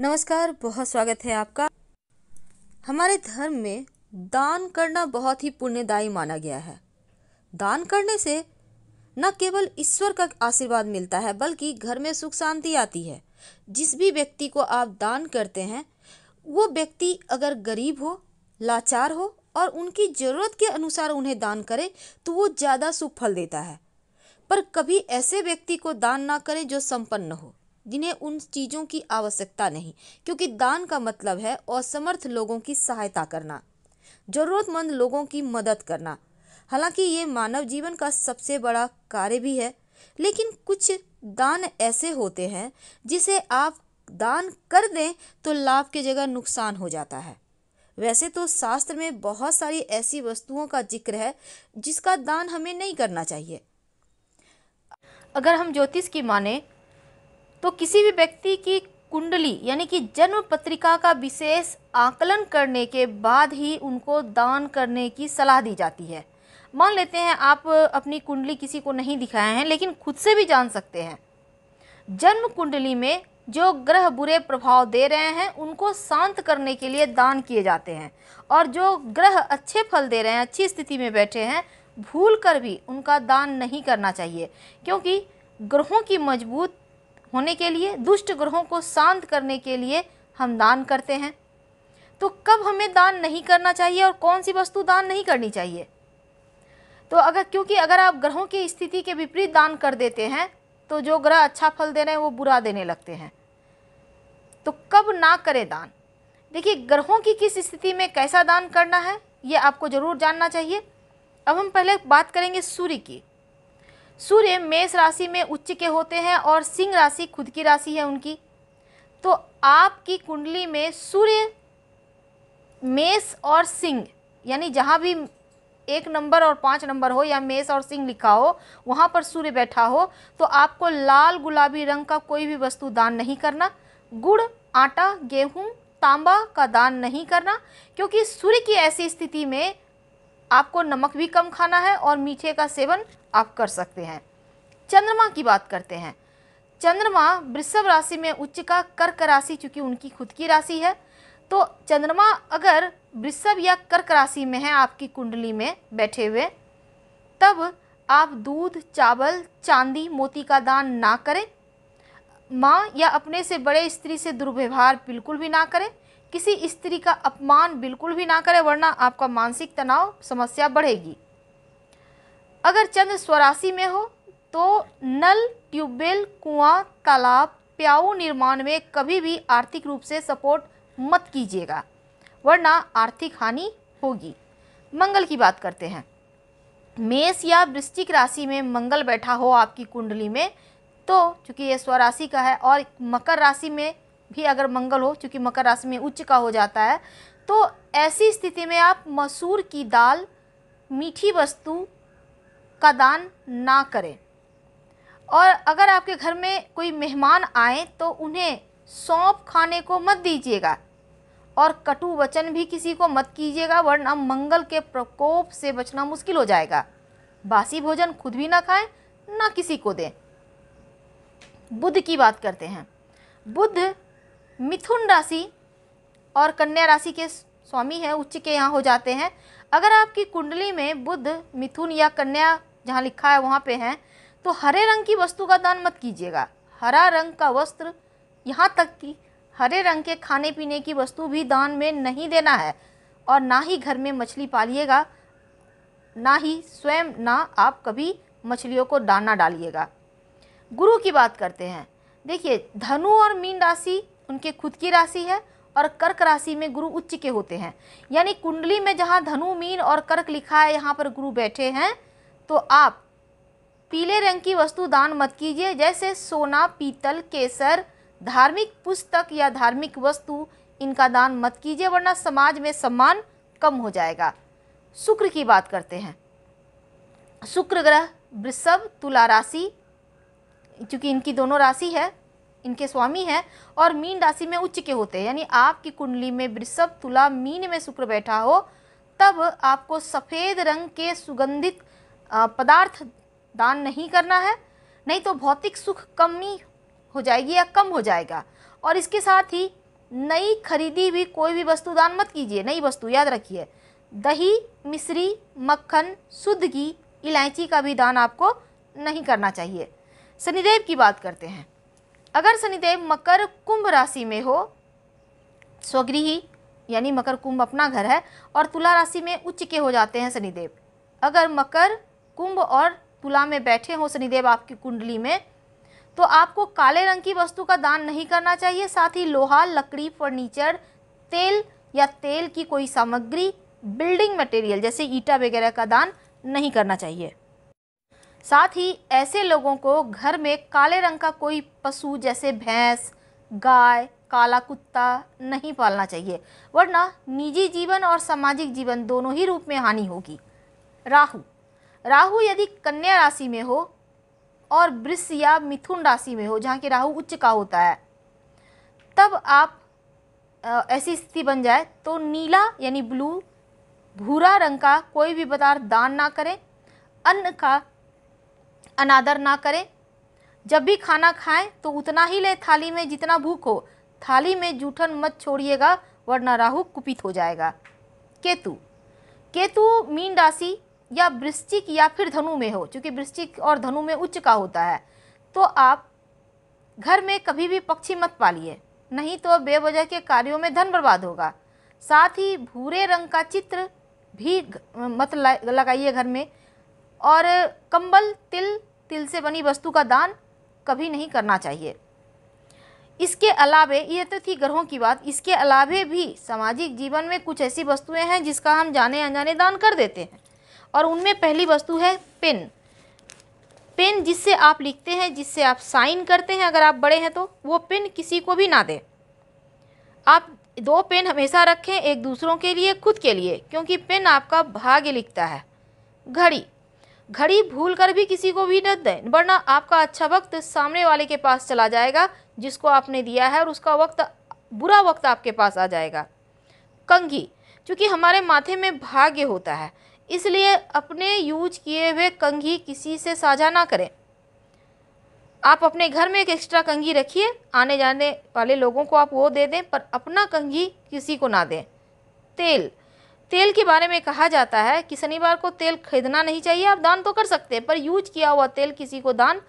नमस्कार बहुत स्वागत है आपका हमारे धर्म में दान करना बहुत ही पुण्यदायी माना गया है दान करने से न केवल ईश्वर का आशीर्वाद मिलता है बल्कि घर में सुख शांति आती है जिस भी व्यक्ति को आप दान करते हैं वो व्यक्ति अगर गरीब हो लाचार हो और उनकी ज़रूरत के अनुसार उन्हें दान करे तो वो ज़्यादा सुख फल देता है पर कभी ऐसे व्यक्ति को दान ना करें जो संपन्न हो जिन्हें उन चीज़ों की आवश्यकता नहीं क्योंकि दान का मतलब है असमर्थ लोगों की सहायता करना ज़रूरतमंद लोगों की मदद करना हालांकि ये मानव जीवन का सबसे बड़ा कार्य भी है लेकिन कुछ दान ऐसे होते हैं जिसे आप दान कर दें तो लाभ की जगह नुकसान हो जाता है वैसे तो शास्त्र में बहुत सारी ऐसी वस्तुओं का जिक्र है जिसका दान हमें नहीं करना चाहिए अगर हम ज्योतिष की माने तो किसी भी व्यक्ति की कुंडली यानी कि जन्म पत्रिका का विशेष आकलन करने के बाद ही उनको दान करने की सलाह दी जाती है मान लेते हैं आप अपनी कुंडली किसी को नहीं दिखाए हैं लेकिन खुद से भी जान सकते हैं जन्म कुंडली में जो ग्रह बुरे प्रभाव दे रहे हैं उनको शांत करने के लिए दान किए जाते हैं और जो ग्रह अच्छे फल दे रहे हैं अच्छी स्थिति में बैठे हैं भूल कर भी उनका दान नहीं करना चाहिए क्योंकि ग्रहों की मजबूत होने के लिए दुष्ट ग्रहों को शांत करने के लिए हम दान करते हैं तो कब हमें दान नहीं करना चाहिए और कौन सी वस्तु दान नहीं करनी चाहिए तो अगर क्योंकि अगर आप ग्रहों की स्थिति के विपरीत दान कर देते हैं तो जो ग्रह अच्छा फल दे रहे हैं वो बुरा देने लगते हैं तो कब ना करें दान देखिए ग्रहों की किस स्थिति में कैसा दान करना है ये आपको ज़रूर जानना चाहिए अब हम पहले बात करेंगे सूर्य की सूर्य मेष राशि में उच्च के होते हैं और सिंह राशि खुद की राशि है उनकी तो आपकी कुंडली में सूर्य मेष और सिंह यानी जहाँ भी एक नंबर और पाँच नंबर हो या मेष और सिंह लिखा हो वहाँ पर सूर्य बैठा हो तो आपको लाल गुलाबी रंग का कोई भी वस्तु दान नहीं करना गुड़ आटा गेहूँ तांबा का दान नहीं करना क्योंकि सूर्य की ऐसी स्थिति में आपको नमक भी कम खाना है और मीठे का सेवन आप कर सकते हैं चंद्रमा की बात करते हैं चंद्रमा वृषभ राशि में उच्च का कर्क राशि चूँकि उनकी खुद की राशि है तो चंद्रमा अगर वृषभ या कर्क राशि में है आपकी कुंडली में बैठे हुए तब आप दूध चावल चांदी मोती का दान ना करें माँ या अपने से बड़े स्त्री से दुर्व्यवहार बिल्कुल भी ना करें किसी स्त्री का अपमान बिल्कुल भी ना करें वरना आपका मानसिक तनाव समस्या बढ़ेगी अगर चंद्र स्वराशि में हो तो नल ट्यूबवेल कुआं तालाब प्याऊ निर्माण में कभी भी आर्थिक रूप से सपोर्ट मत कीजिएगा वरना आर्थिक हानि होगी मंगल की बात करते हैं मेष या वृश्चिक राशि में मंगल बैठा हो आपकी कुंडली में तो चूंकि ये स्वराशि का है और मकर राशि में भी अगर मंगल हो चूँकि मकर राशि में उच्च का हो जाता है तो ऐसी स्थिति में आप मसूर की दाल मीठी वस्तु का दान ना करें और अगर आपके घर में कोई मेहमान आए तो उन्हें सौंप खाने को मत दीजिएगा और कटु वचन भी किसी को मत कीजिएगा वरना मंगल के प्रकोप से बचना मुश्किल हो जाएगा बासी भोजन खुद भी ना खाएं ना किसी को दें बुद्ध की बात करते हैं बुद्ध मिथुन राशि और कन्या राशि के स्वामी हैं उच्च के यहाँ हो जाते हैं अगर आपकी कुंडली में बुद्ध मिथुन या कन्या जहाँ लिखा है वहाँ पे हैं तो हरे रंग की वस्तु का दान मत कीजिएगा हरा रंग का वस्त्र यहाँ तक कि हरे रंग के खाने पीने की वस्तु भी दान में नहीं देना है और ना ही घर में मछली पालिएगा ना ही स्वयं ना आप कभी मछलियों को दाना डालिएगा गुरु की बात करते हैं देखिए धनु और मीन राशि उनके खुद की राशि है और कर्क राशि में गुरु उच्च के होते हैं यानी कुंडली में जहाँ धनु मीन और कर्क लिखा है यहाँ पर गुरु बैठे हैं तो आप पीले रंग की वस्तु दान मत कीजिए जैसे सोना पीतल केसर धार्मिक पुस्तक या धार्मिक वस्तु इनका दान मत कीजिए वरना समाज में सम्मान कम हो जाएगा शुक्र की बात करते हैं शुक्र ग्रह वृषभ तुला राशि चूँकि इनकी दोनों राशि है इनके स्वामी हैं और मीन राशि में उच्च के होते हैं यानी आपकी कुंडली में वृषभ तुला मीन में शुक्र बैठा हो तब आपको सफ़ेद रंग के सुगंधित पदार्थ दान नहीं करना है नहीं तो भौतिक सुख कमी हो जाएगी या कम हो जाएगा और इसके साथ ही नई खरीदी भी कोई भी वस्तु दान मत कीजिए नई वस्तु याद रखिए दही मिश्री मक्खन शुद्ध घी इलायची का भी दान आपको नहीं करना चाहिए शनिदेव की बात करते हैं अगर शनिदेव मकर कुंभ राशि में हो स्वगृही यानी मकर कुंभ अपना घर है और तुला राशि में उच्च के हो जाते हैं शनिदेव अगर मकर कुंभ और तुला में बैठे हों शनिदेव आपकी कुंडली में तो आपको काले रंग की वस्तु का दान नहीं करना चाहिए साथ ही लोहा लकड़ी फर्नीचर तेल या तेल की कोई सामग्री बिल्डिंग मटेरियल जैसे ईटा वगैरह का दान नहीं करना चाहिए साथ ही ऐसे लोगों को घर में काले रंग का कोई पशु जैसे भैंस गाय काला कुत्ता नहीं पालना चाहिए वरना निजी जीवन और सामाजिक जीवन दोनों ही रूप में हानि होगी राहु राहु यदि कन्या राशि में हो और वृष या मिथुन राशि में हो जहाँ की राहु उच्च का होता है तब आप ऐसी स्थिति बन जाए तो नीला यानी ब्लू भूरा रंग का कोई भी पदार्थ दान ना करें अन्न का अनादर ना करें जब भी खाना खाएं तो उतना ही लें थाली में जितना भूख हो थाली में जूठन मत छोड़िएगा वरना राहु कुपित हो जाएगा केतु केतु मीन राशि या वृश्चिक या फिर धनु में हो क्योंकि वृश्चिक और धनु में उच्च का होता है तो आप घर में कभी भी पक्षी मत पालिए नहीं तो बेवजह के कार्यों में धन बर्बाद होगा साथ ही भूरे रंग का चित्र भी मत लगाइए घर में और कंबल तिल तिल से बनी वस्तु का दान कभी नहीं करना चाहिए इसके अलावे ये तो थी ग्रहों की बात इसके अलावे भी सामाजिक जीवन में कुछ ऐसी वस्तुएं हैं जिसका हम जाने अनजाने दान कर देते हैं और उनमें पहली वस्तु है पेन पेन जिससे आप लिखते हैं जिससे आप साइन करते हैं अगर आप बड़े हैं तो वो पेन किसी को भी ना दें आप दो पेन हमेशा रखें एक दूसरों के लिए खुद के लिए क्योंकि पेन आपका भाग्य लिखता है घड़ी घड़ी भूल कर भी किसी को भी न दें वरना आपका अच्छा वक्त सामने वाले के पास चला जाएगा जिसको आपने दिया है और उसका वक्त बुरा वक्त आपके पास आ जाएगा कंघी चूँकि हमारे माथे में भाग्य होता है इसलिए अपने यूज किए हुए कंघी किसी से साझा ना करें आप अपने घर में एक एक्स्ट्रा कंघी रखिए आने जाने वाले लोगों को आप वो दे दें पर अपना कंघी किसी को ना दें तेल तेल के बारे में कहा जाता है कि शनिवार को तेल खरीदना नहीं चाहिए आप दान तो कर सकते हैं पर यूज किया हुआ तेल किसी को दान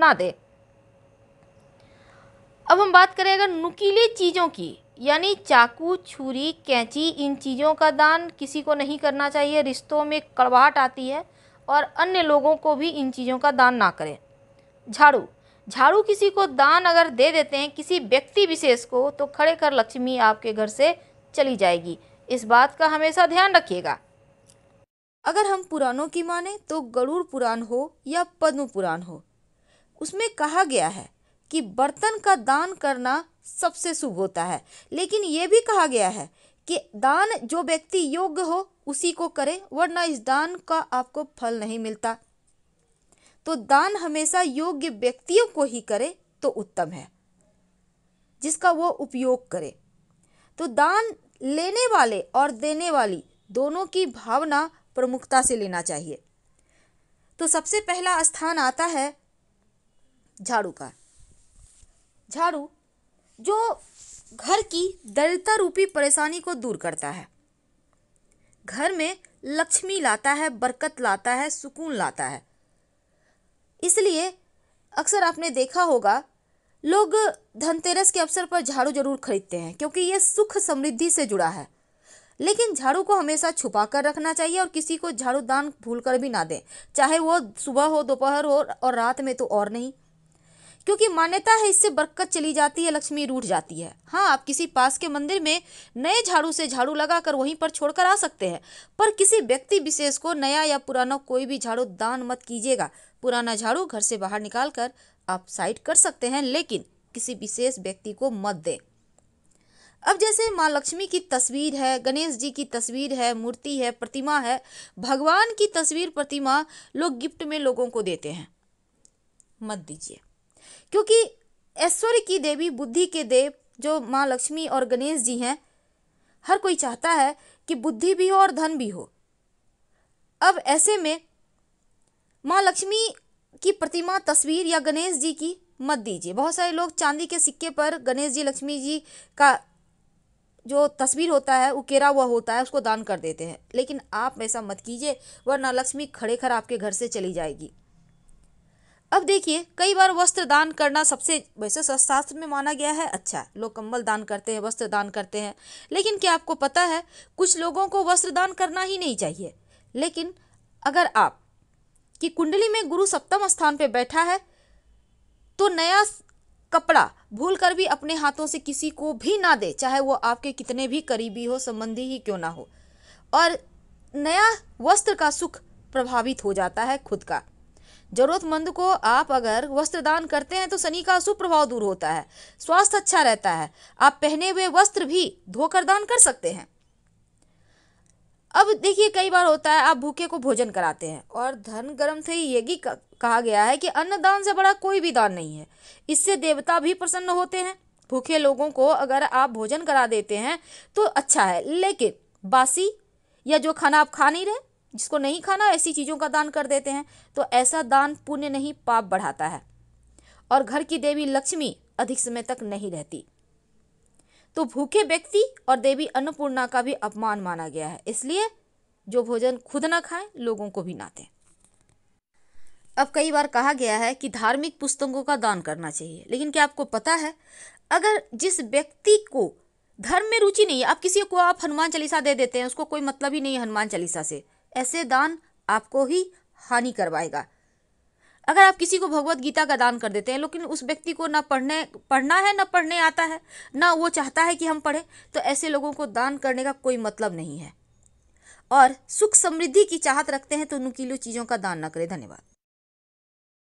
ना दे अब हम बात करें अगर नुकीली चीज़ों की यानी चाकू छुरी कैंची इन चीज़ों का दान किसी को नहीं करना चाहिए रिश्तों में कड़वाहट आती है और अन्य लोगों को भी इन चीज़ों का दान ना करें झाड़ू झाड़ू किसी को दान अगर दे देते हैं किसी व्यक्ति विशेष को तो खड़े कर लक्ष्मी आपके घर से चली जाएगी इस बात का हमेशा ध्यान रखिएगा अगर हम पुराणों की माने तो गरुड़ पुराण हो या पद्म पुराण हो उसमें कहा गया है कि बर्तन का दान करना सबसे शुभ होता है लेकिन ये भी कहा गया है कि दान जो व्यक्ति योग्य हो उसी को करे वरना इस दान का आपको फल नहीं मिलता तो दान हमेशा योग्य व्यक्तियों को ही करे तो उत्तम है जिसका वो उपयोग करे तो दान लेने वाले और देने वाली दोनों की भावना प्रमुखता से लेना चाहिए तो सबसे पहला स्थान आता है झाड़ू का झाड़ू जो घर की दरिद्रता रूपी परेशानी को दूर करता है घर में लक्ष्मी लाता है बरकत लाता है सुकून लाता है इसलिए अक्सर आपने देखा होगा लोग धनतेरस के अवसर पर झाड़ू जरूर खरीदते हैं क्योंकि ये सुख समृद्धि से जुड़ा है लेकिन झाड़ू को हमेशा छुपा कर रखना चाहिए और किसी को झाड़ू दान भूल कर भी ना दें चाहे वो सुबह हो दोपहर हो और रात में तो और नहीं क्योंकि मान्यता है इससे बरकत चली जाती है लक्ष्मी रूठ जाती है हाँ आप किसी पास के मंदिर में नए झाड़ू से झाड़ू लगाकर वहीं पर छोड़कर आ सकते हैं पर किसी व्यक्ति विशेष को नया या पुराना कोई भी झाड़ू दान मत कीजिएगा पुराना झाड़ू घर से बाहर निकाल कर आप साइड कर सकते हैं लेकिन किसी विशेष व्यक्ति को मत दें अब जैसे माँ लक्ष्मी की तस्वीर है गणेश जी की तस्वीर है मूर्ति है प्रतिमा है भगवान की तस्वीर प्रतिमा लोग गिफ्ट में लोगों को देते हैं मत दीजिए क्योंकि ऐश्वर्य की देवी बुद्धि के देव जो माँ लक्ष्मी और गणेश जी हैं हर कोई चाहता है कि बुद्धि भी हो और धन भी हो अब ऐसे में माँ लक्ष्मी की प्रतिमा तस्वीर या गणेश जी की मत दीजिए बहुत सारे लोग चांदी के सिक्के पर गणेश जी लक्ष्मी जी का जो तस्वीर होता है उकेरा हुआ होता है उसको दान कर देते हैं लेकिन आप ऐसा मत कीजिए वरना लक्ष्मी खड़े खड़ आपके घर से चली जाएगी अब देखिए कई बार वस्त्र दान करना सबसे वैसे शास्त्र में माना गया है अच्छा लोग कम्बल दान करते हैं वस्त्र दान करते हैं लेकिन क्या आपको पता है कुछ लोगों को वस्त्र दान करना ही नहीं चाहिए लेकिन अगर आप कि कुंडली में गुरु सप्तम स्थान पर बैठा है तो नया कपड़ा भूल कर भी अपने हाथों से किसी को भी ना दे चाहे वो आपके कितने भी करीबी हो संबंधी ही क्यों ना हो और नया वस्त्र का सुख प्रभावित हो जाता है खुद का जरूरतमंद को आप अगर वस्त्र दान करते हैं तो शनि का अशुभ प्रभाव दूर होता है स्वास्थ्य अच्छा रहता है आप पहने हुए वस्त्र भी धोकर दान कर सकते हैं अब देखिए कई बार होता है आप भूखे को भोजन कराते हैं और धन गर्म से ये भी कहा गया है कि अन्नदान से बड़ा कोई भी दान नहीं है इससे देवता भी प्रसन्न होते हैं भूखे लोगों को अगर आप भोजन करा देते हैं तो अच्छा है लेकिन बासी या जो खाना आप खा नहीं रहे जिसको नहीं खाना ऐसी चीज़ों का दान कर देते हैं तो ऐसा दान पुण्य नहीं पाप बढ़ाता है और घर की देवी लक्ष्मी अधिक समय तक नहीं रहती तो भूखे व्यक्ति और देवी अन्नपूर्णा का भी अपमान माना गया है इसलिए जो भोजन खुद ना खाएं लोगों को भी ना दें अब कई बार कहा गया है कि धार्मिक पुस्तकों का दान करना चाहिए लेकिन क्या आपको पता है अगर जिस व्यक्ति को धर्म में रुचि नहीं है आप किसी को आप हनुमान चालीसा दे देते हैं उसको कोई मतलब ही नहीं है हनुमान चालीसा से ऐसे दान आपको ही हानि करवाएगा अगर आप किसी को भगवत गीता का दान कर देते हैं लेकिन उस व्यक्ति को ना पढ़ने पढ़ना है ना पढ़ने आता है ना वो चाहता है कि हम पढ़ें तो ऐसे लोगों को दान करने का कोई मतलब नहीं है और सुख समृद्धि की चाहत रखते हैं तो नुकीलो चीज़ों का दान ना करें धन्यवाद